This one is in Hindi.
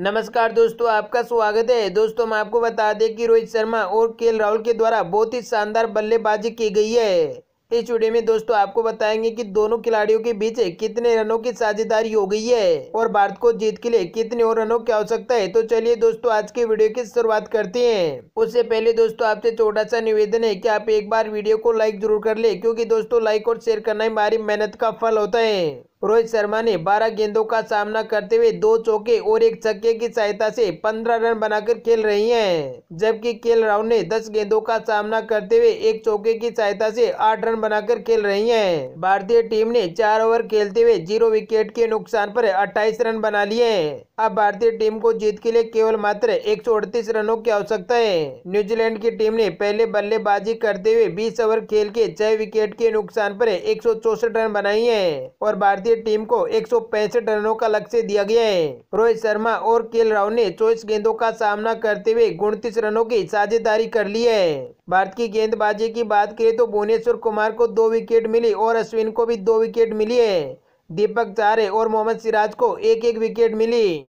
नमस्कार दोस्तों आपका स्वागत है दोस्तों हम आपको बता दें कि रोहित शर्मा और के राहुल के द्वारा बहुत ही शानदार बल्लेबाजी की गई है इस वीडियो में दोस्तों आपको बताएंगे कि दोनों खिलाड़ियों के बीच कितने रनों की साझेदारी हो गई है और भारत को जीत के लिए कितने और रनों की आवश्यकता है तो चलिए दोस्तों आज के वीडियो की शुरुआत करते हैं उससे पहले दोस्तों आपसे छोटा सा निवेदन है कि आप एक बार वीडियो को लाइक जरूर कर ले क्यूँकी दोस्तों लाइक और शेयर करना ही हमारी मेहनत का फल होता है रोहित शर्मा ने 12 गेंदों का सामना करते हुए दो चौके और एक छक्के की सहायता से 15 रन बनाकर खेल रही हैं, जबकि केल राहुल ने 10 गेंदों का सामना करते हुए एक चौके की सहायता से 8 रन बनाकर खेल रही हैं। भारतीय टीम ने चार ओवर खेलते हुए जीरो विकेट के नुकसान पर 28 रन बना लिए हैं अब भारतीय टीम को जीत के लिए केवल मात्र एक रनों की आवश्यकता है न्यूजीलैंड की टीम ने पहले बल्लेबाजी करते हुए बीस ओवर खेल के छह विकेट के नुकसान पर एक रन बनाई है और भारतीय भारतीय टीम को एक रनों का लक्ष्य दिया गया है रोहित शर्मा और केल राव ने चौबीस गेंदों का सामना करते हुए उनतीस रनों की साझेदारी कर ली है भारत की गेंदबाजी की बात करें तो भुवनेश्वर कुमार को दो विकेट मिली और अश्विन को भी दो विकेट मिली है दीपक चारे और मोहम्मद सिराज को एक एक विकेट मिली